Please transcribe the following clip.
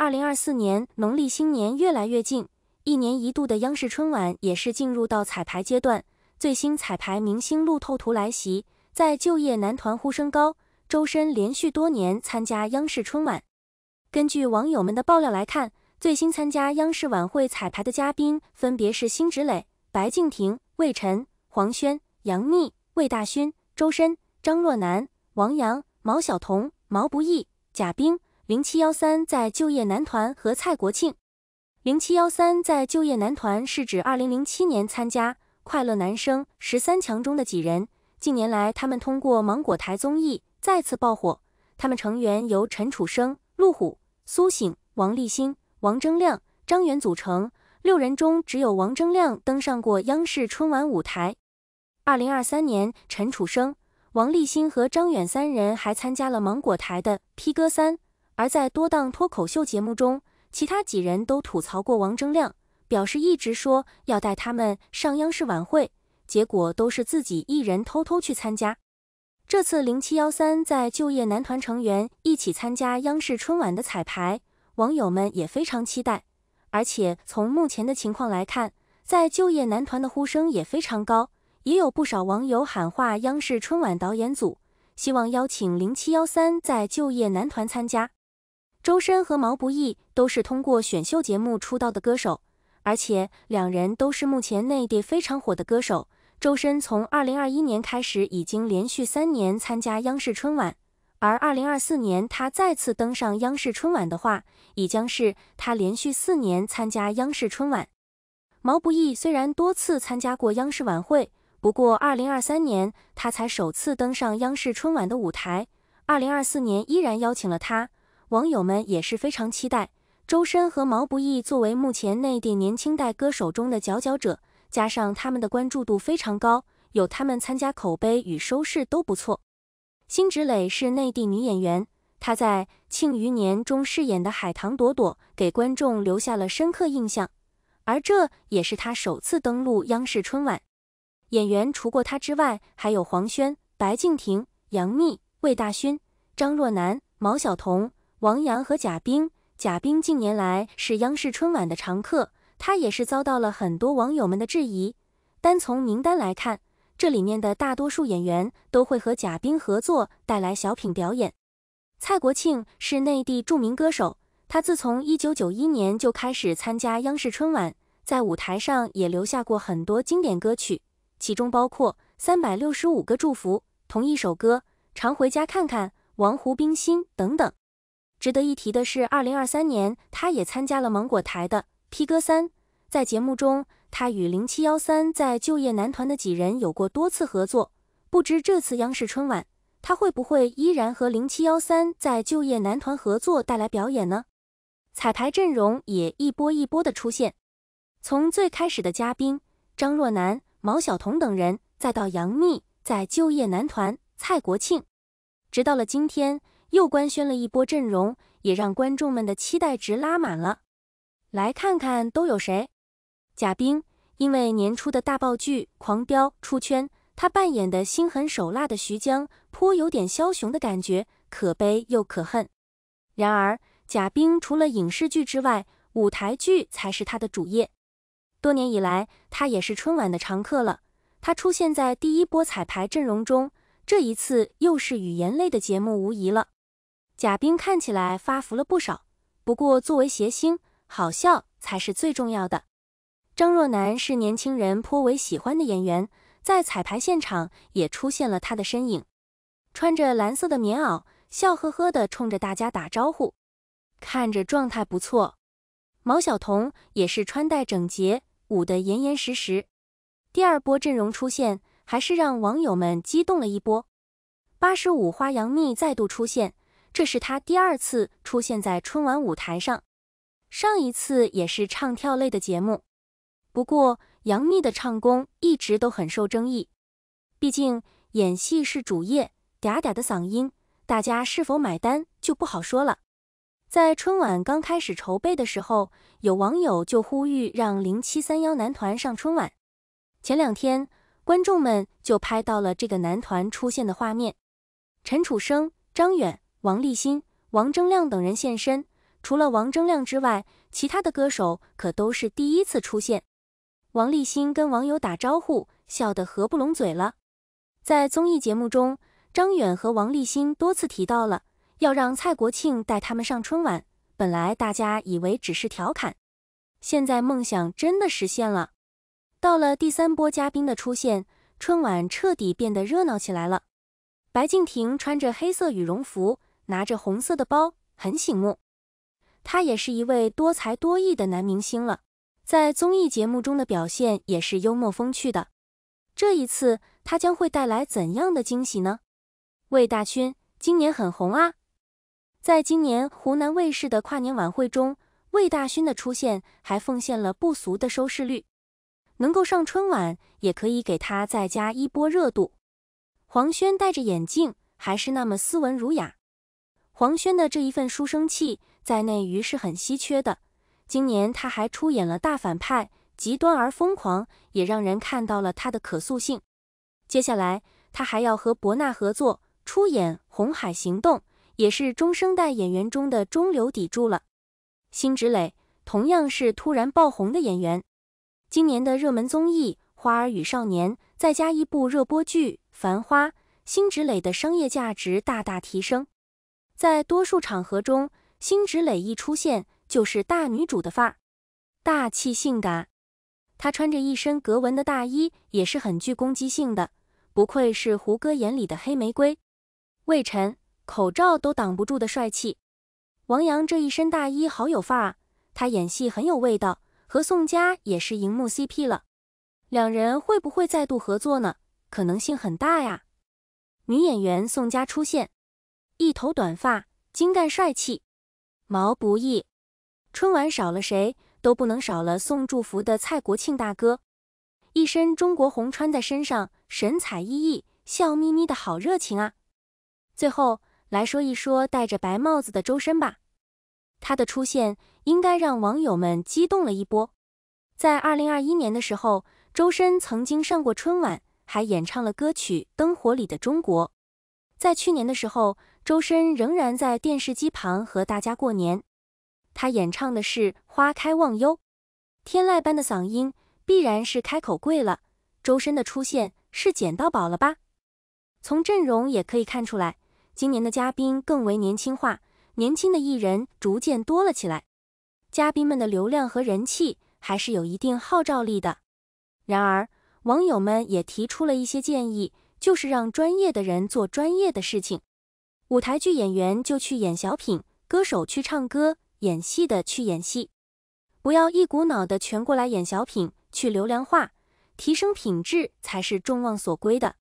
二零二四年农历新年越来越近，一年一度的央视春晚也是进入到彩排阶段。最新彩排明星路透图来袭，在就业男团呼声高，周深连续多年参加央视春晚。根据网友们的爆料来看，最新参加央视晚会彩排的嘉宾分别是辛芷蕾、白敬亭、魏晨、黄轩、杨幂、魏大勋、周深、张若楠、王洋、毛晓彤、毛不易、贾冰。零七幺三在就业男团和蔡国庆，零七幺三在就业男团是指二零零七年参加《快乐男声》十三强中的几人。近年来，他们通过芒果台综艺再次爆火。他们成员由陈楚生、陆虎、苏醒、王栎鑫、王铮亮、张远组成。六人中只有王铮亮登上过央视春晚舞台。二零二三年，陈楚生、王栎鑫和张远三人还参加了芒果台的《披哥三》。而在多档脱口秀节目中，其他几人都吐槽过王铮亮，表示一直说要带他们上央视晚会，结果都是自己一人偷偷去参加。这次零七幺三在就业男团成员一起参加央视春晚的彩排，网友们也非常期待。而且从目前的情况来看，在就业男团的呼声也非常高，也有不少网友喊话央视春晚导演组，希望邀请零七幺三在就业男团参加。周深和毛不易都是通过选秀节目出道的歌手，而且两人都是目前内地非常火的歌手。周深从二零二一年开始已经连续三年参加央视春晚，而二零二四年他再次登上央视春晚的话，已将是他连续四年参加央视春晚。毛不易虽然多次参加过央视晚会，不过二零二三年他才首次登上央视春晚的舞台，二零二四年依然邀请了他。网友们也是非常期待周深和毛不易作为目前内地年轻代歌手中的佼佼者，加上他们的关注度非常高，有他们参加，口碑与收视都不错。辛芷蕾是内地女演员，她在《庆余年》中饰演的海棠朵朵给观众留下了深刻印象，而这也是她首次登陆央视春晚。演员除过她之外，还有黄轩、白敬亭、杨幂、魏大勋、张若楠、毛晓彤。王阳和贾冰，贾冰近年来是央视春晚的常客，他也是遭到了很多网友们的质疑。单从名单来看，这里面的大多数演员都会和贾冰合作，带来小品表演。蔡国庆是内地著名歌手，他自从一九九一年就开始参加央视春晚，在舞台上也留下过很多经典歌曲，其中包括《三百六十五个祝福》、《同一首歌》、《常回家看看》、《王胡冰心》等等。值得一提的是，二零二三年，他也参加了芒果台的《披哥三》。在节目中，他与零七幺三在就业男团的几人有过多次合作。不知这次央视春晚，他会不会依然和零七幺三在就业男团合作带来表演呢？彩排阵容也一波一波的出现，从最开始的嘉宾张若楠、毛晓彤等人，再到杨幂在就业男团蔡国庆，直到了今天。又官宣了一波阵容，也让观众们的期待值拉满了。来看看都有谁？贾冰，因为年初的大爆剧《狂飙》出圈，他扮演的心狠手辣的徐江，颇有点枭雄的感觉，可悲又可恨。然而，贾冰除了影视剧之外，舞台剧才是他的主业。多年以来，他也是春晚的常客了。他出现在第一波彩排阵容中，这一次又是语言类的节目无疑了。贾冰看起来发福了不少，不过作为谐星，好笑才是最重要的。张若楠是年轻人颇为喜欢的演员，在彩排现场也出现了他的身影，穿着蓝色的棉袄，笑呵呵地冲着大家打招呼，看着状态不错。毛晓彤也是穿戴整洁，捂得严严实实。第二波阵容出现，还是让网友们激动了一波。八十五花杨幂再度出现。这是他第二次出现在春晚舞台上，上一次也是唱跳类的节目。不过，杨幂的唱功一直都很受争议，毕竟演戏是主业，嗲嗲的嗓音，大家是否买单就不好说了。在春晚刚开始筹备的时候，有网友就呼吁让零七三幺男团上春晚。前两天，观众们就拍到了这个男团出现的画面，陈楚生、张远。王立鑫、王铮亮等人现身。除了王铮亮之外，其他的歌手可都是第一次出现。王立鑫跟网友打招呼，笑得合不拢嘴了。在综艺节目中，张远和王立鑫多次提到了要让蔡国庆带他们上春晚。本来大家以为只是调侃，现在梦想真的实现了。到了第三波嘉宾的出现，春晚彻底变得热闹起来了。白敬亭穿着黑色羽绒服。拿着红色的包，很醒目。他也是一位多才多艺的男明星了，在综艺节目中的表现也是幽默风趣的。这一次，他将会带来怎样的惊喜呢？魏大勋今年很红啊！在今年湖南卫视的跨年晚会中，魏大勋的出现还奉献了不俗的收视率。能够上春晚，也可以给他再加一波热度。黄轩戴着眼镜，还是那么斯文儒雅。黄轩的这一份书生气在内娱是很稀缺的。今年他还出演了大反派，极端而疯狂，也让人看到了他的可塑性。接下来他还要和伯纳合作出演《红海行动》，也是中生代演员中的中流砥柱了。辛芷蕾同样是突然爆红的演员，今年的热门综艺《花儿与少年》，再加一部热播剧《繁花》，辛芷蕾的商业价值大大提升。在多数场合中，辛芷蕾一出现就是大女主的范儿，大气性感。她穿着一身格纹的大衣，也是很具攻击性的，不愧是胡歌眼里的黑玫瑰。魏晨口罩都挡不住的帅气。王阳这一身大衣好有范儿啊，他演戏很有味道，和宋佳也是荧幕 CP 了，两人会不会再度合作呢？可能性很大呀。女演员宋佳出现。一头短发，精干帅气，毛不易。春晚少了谁都不能少了送祝福的蔡国庆大哥，一身中国红穿在身上，神采奕奕，笑眯眯的好热情啊！最后来说一说戴着白帽子的周深吧，他的出现应该让网友们激动了一波。在二零二一年的时候，周深曾经上过春晚，还演唱了歌曲《灯火里的中国》。在去年的时候。周深仍然在电视机旁和大家过年，他演唱的是《花开忘忧》，天籁般的嗓音，必然是开口跪了。周深的出现是捡到宝了吧？从阵容也可以看出来，今年的嘉宾更为年轻化，年轻的艺人逐渐多了起来。嘉宾们的流量和人气还是有一定号召力的。然而，网友们也提出了一些建议，就是让专业的人做专业的事情。舞台剧演员就去演小品，歌手去唱歌，演戏的去演戏，不要一股脑的全过来演小品，去流量化，提升品质才是众望所归的。